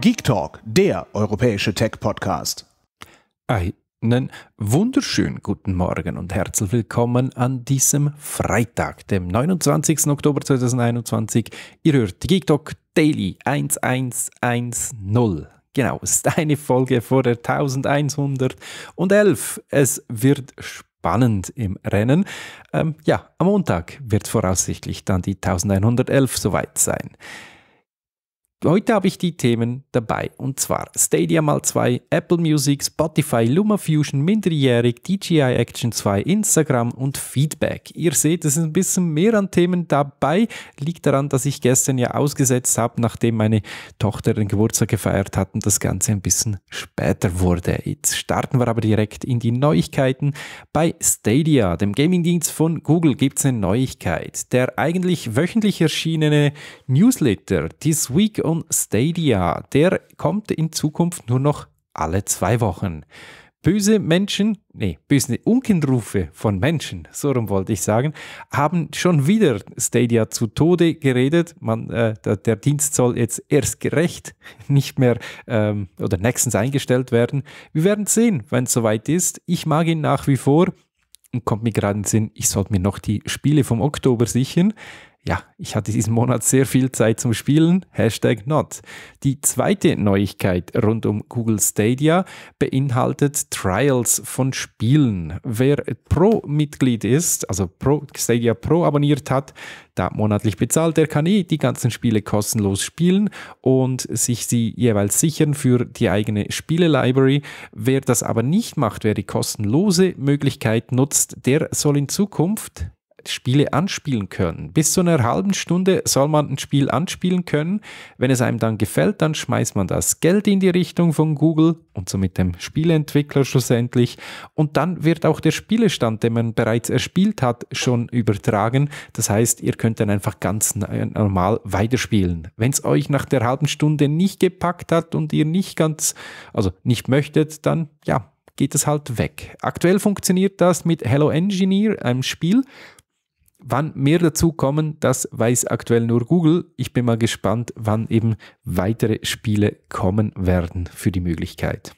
Geek Talk, der europäische Tech-Podcast. Einen wunderschönen guten Morgen und herzlich willkommen an diesem Freitag, dem 29. Oktober 2021. Ihr hört Geek Talk Daily 1110. Genau, es ist eine Folge vor der 1111. Es wird spannend im Rennen. Ähm, ja, am Montag wird voraussichtlich dann die 1111 soweit sein. Heute habe ich die Themen dabei und zwar Stadia mal 2, Apple Music, Spotify, LumaFusion, Minderjährig, DJI Action 2, Instagram und Feedback. Ihr seht, es ist ein bisschen mehr an Themen dabei. Liegt daran, dass ich gestern ja ausgesetzt habe, nachdem meine Tochter den Geburtstag gefeiert hat und das Ganze ein bisschen später wurde. Jetzt starten wir aber direkt in die Neuigkeiten. Bei Stadia, dem Gaming-Dienst von Google, gibt es eine Neuigkeit. Der eigentlich wöchentlich erschienene Newsletter, This Week on Amazon Stadia. Der kommt in Zukunft nur noch alle zwei Wochen. Böse Menschen, nee, böse Unkenrufe von Menschen, so rum wollte ich sagen, haben schon wieder Stadia zu Tode geredet. Man, äh, der, Dienst soll jetzt erst gerecht nicht mehr ähm, oder nächstens eingestellt werden. Wir werden sehen, wenn es soweit ist. Ich mag ihn nach wie vor und kommt mir gerade in den Sinn, ich sollte mir noch die Spiele vom Oktober sichern ja, ich hatte diesen Monat sehr viel Zeit zum Spielen, Hashtag not. Die zweite Neuigkeit rund um Google Stadia beinhaltet Trials von Spielen. Wer Pro-Mitglied ist, also Pro, Stadia Pro abonniert hat, da monatlich bezahlt, der kann eh die ganzen Spiele kostenlos spielen und sich sie jeweils sichern für die eigene Spiele-Library. Wer das aber nicht macht, wer die kostenlose Möglichkeit nutzt, der soll in Zukunft Spiele anspielen können. Bis zu einer halben Stunde soll man ein Spiel anspielen können. Wenn es einem dann gefällt, dann schmeißt man das Geld in die Richtung von Google und somit dem Spieleentwickler schlussendlich. Und dann wird auch der Spielestand, den man bereits erspielt hat, schon übertragen. Das heißt, ihr könnt dann einfach ganz äh, normal weiterspielen. Wenn es euch nach der halben Stunde nicht gepackt hat und ihr nicht ganz, also nicht möchtet, dann ja, geht es halt weg. Aktuell funktioniert das mit Hello Engineer, einem Spiel, Wann mehr dazu kommen, das weiß aktuell nur Google. Ich bin mal gespannt, wann eben weitere Spiele kommen werden für die Möglichkeit.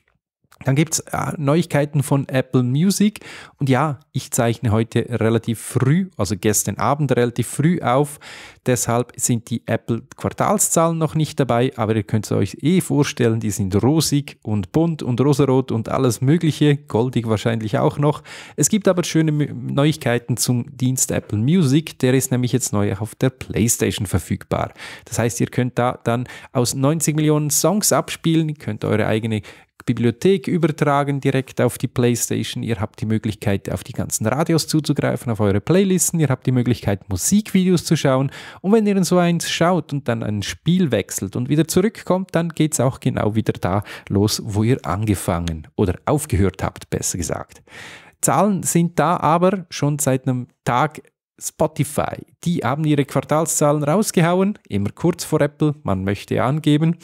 Dann gibt es äh, Neuigkeiten von Apple Music. Und ja, ich zeichne heute relativ früh, also gestern Abend relativ früh auf. Deshalb sind die Apple Quartalszahlen noch nicht dabei, aber ihr könnt es euch eh vorstellen, die sind rosig und bunt und rosarot und alles Mögliche, goldig wahrscheinlich auch noch. Es gibt aber schöne Neuigkeiten zum Dienst Apple Music. Der ist nämlich jetzt neu auf der PlayStation verfügbar. Das heißt, ihr könnt da dann aus 90 Millionen Songs abspielen, könnt eure eigene Bibliothek übertragen direkt auf die Playstation. Ihr habt die Möglichkeit, auf die ganzen Radios zuzugreifen, auf eure Playlisten. Ihr habt die Möglichkeit, Musikvideos zu schauen. Und wenn ihr in so eins schaut und dann ein Spiel wechselt und wieder zurückkommt, dann geht es auch genau wieder da los, wo ihr angefangen oder aufgehört habt, besser gesagt. Zahlen sind da aber schon seit einem Tag Spotify. Die haben ihre Quartalszahlen rausgehauen, immer kurz vor Apple, man möchte angeben.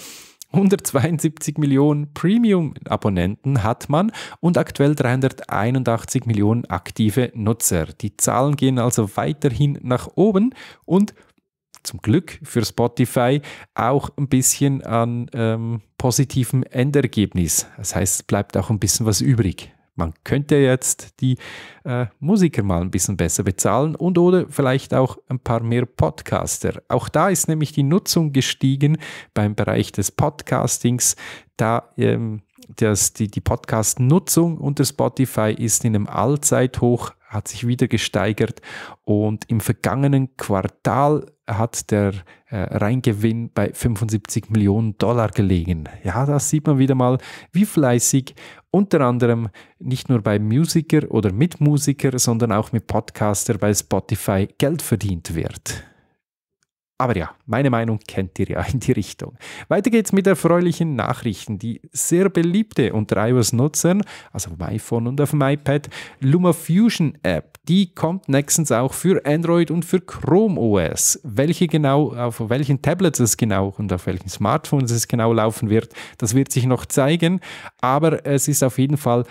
172 Millionen Premium-Abonnenten hat man und aktuell 381 Millionen aktive Nutzer. Die Zahlen gehen also weiterhin nach oben und zum Glück für Spotify auch ein bisschen an ähm, positivem Endergebnis. Das heißt, es bleibt auch ein bisschen was übrig man könnte jetzt die äh, Musiker mal ein bisschen besser bezahlen und oder vielleicht auch ein paar mehr Podcaster. Auch da ist nämlich die Nutzung gestiegen beim Bereich des Podcastings. Da ähm, dass die, die Podcast-Nutzung unter Spotify ist in einem Allzeithoch, hat sich wieder gesteigert und im vergangenen Quartal hat der äh, Reingewinn bei 75 Millionen Dollar gelegen. Ja, das sieht man wieder mal, wie fleißig unter anderem nicht nur bei Musiker oder Mitmusiker, sondern auch mit Podcaster bei Spotify Geld verdient wird. Aber ja, meine Meinung kennt ihr ja in die Richtung. Weiter geht's mit erfreulichen Nachrichten, die sehr beliebte unter iOS-Nutzern, also auf dem iPhone und auf dem iPad, LumaFusion App, die kommt nächstens auch für Android und für Chrome OS. Welche genau, auf welchen Tablets es genau und auf welchen Smartphones es genau laufen wird, das wird sich noch zeigen. Aber es ist auf jeden Fall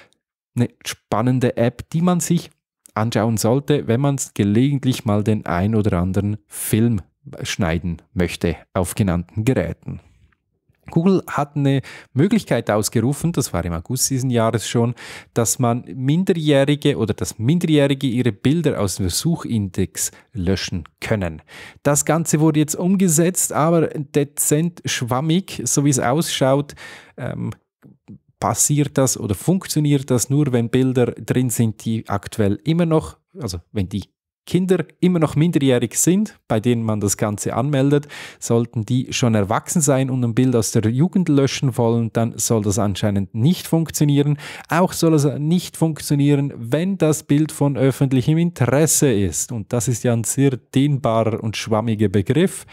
eine spannende App, die man sich anschauen sollte, wenn man gelegentlich mal den ein oder anderen Film schneiden möchte auf genannten Geräten. Google hat eine Möglichkeit ausgerufen, das war im August diesen Jahres schon, dass man Minderjährige oder dass Minderjährige ihre Bilder aus dem Suchindex löschen können. Das Ganze wurde jetzt umgesetzt, aber dezent schwammig, so wie es ausschaut. Ähm, passiert das oder funktioniert das nur, wenn Bilder drin sind, die aktuell immer noch, also wenn die Kinder immer noch minderjährig sind, bei denen man das Ganze anmeldet, sollten die schon erwachsen sein und ein Bild aus der Jugend löschen wollen, dann soll das anscheinend nicht funktionieren. Auch soll es nicht funktionieren, wenn das Bild von öffentlichem Interesse ist. Und das ist ja ein sehr dehnbarer und schwammiger Begriff.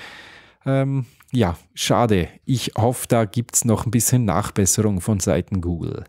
Ähm, ja, Schade, ich hoffe, da gibt es noch ein bisschen Nachbesserung von Seiten Google.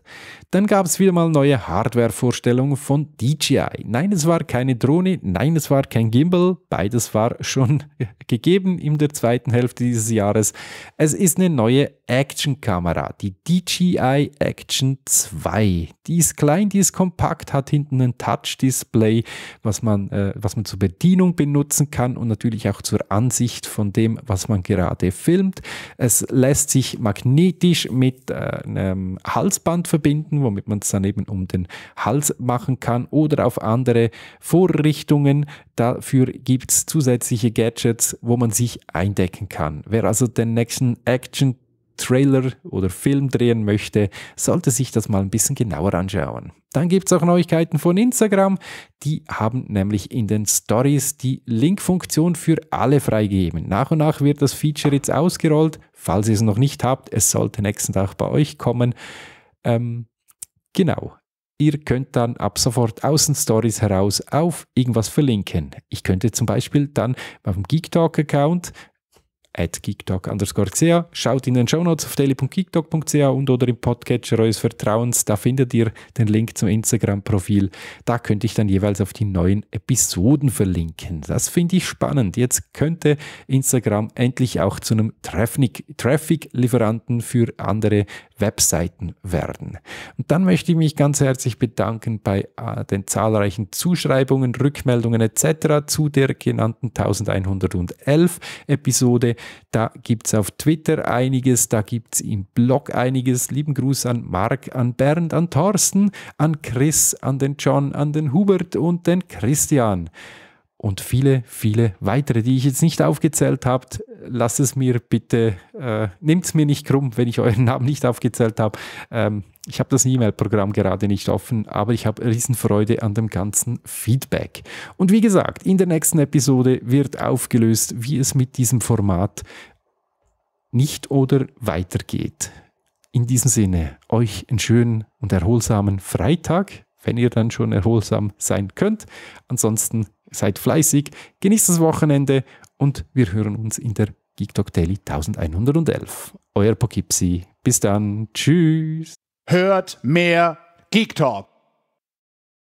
Dann gab es wieder mal neue Hardware-Vorstellungen von DJI. Nein, es war keine Drohne, nein, es war kein Gimbal, beides war schon gegeben in der zweiten Hälfte dieses Jahres. Es ist eine neue Action-Kamera, die DJI Action 2. Die ist klein, die ist kompakt, hat hinten ein Touch-Display, was, man, äh, was man zur Bedienung benutzen kann und natürlich auch zur Ansicht von dem, was man gerade filmt. Es lässt sich magnetisch mit äh, einem Halsband verbinden, womit man es dann eben um den Hals machen kann oder auf andere Vorrichtungen. Dafür gibt es zusätzliche Gadgets, wo man sich eindecken kann. Wer also den nächsten Action Trailer oder Film drehen möchte, sollte sich das mal ein bisschen genauer anschauen. Dann gibt es auch Neuigkeiten von Instagram. Die haben nämlich in den Stories die Link-Funktion für alle freigegeben. Nach und nach wird das Feature jetzt ausgerollt. Falls ihr es noch nicht habt, es sollte nächsten Tag bei euch kommen. Ähm, genau. Ihr könnt dann ab sofort aus den Stories heraus auf irgendwas verlinken. Ich könnte zum Beispiel dann auf dem Geek Talk Account at geektalk _ch. Schaut in den Shownotes auf daily.geektalk.ch und oder im Podcatcher eures Vertrauens. Da findet ihr den Link zum Instagram-Profil. Da könnte ich dann jeweils auf die neuen Episoden verlinken. Das finde ich spannend. Jetzt könnte Instagram endlich auch zu einem Traffic-Lieferanten für andere Webseiten werden. Und dann möchte ich mich ganz herzlich bedanken bei äh, den zahlreichen Zuschreibungen, Rückmeldungen etc. zu der genannten 1111 Episode. Da gibt es auf Twitter einiges, da gibt es im Blog einiges. Lieben Gruß an Marc, an Bernd, an Thorsten, an Chris, an den John, an den Hubert und den Christian und viele, viele weitere, die ich jetzt nicht aufgezählt habe lasst es mir bitte, äh, nehmt es mir nicht krumm, wenn ich euren Namen nicht aufgezählt habe. Ähm, ich habe das E-Mail-Programm gerade nicht offen, aber ich habe Riesenfreude an dem ganzen Feedback. Und wie gesagt, in der nächsten Episode wird aufgelöst, wie es mit diesem Format nicht oder weitergeht. In diesem Sinne, euch einen schönen und erholsamen Freitag, wenn ihr dann schon erholsam sein könnt. Ansonsten seid fleißig, genießt das Wochenende und wir hören uns in der Geek Talk Daily 1111. Euer Poughkeepsie. Bis dann. Tschüss. Hört mehr Geek Talk.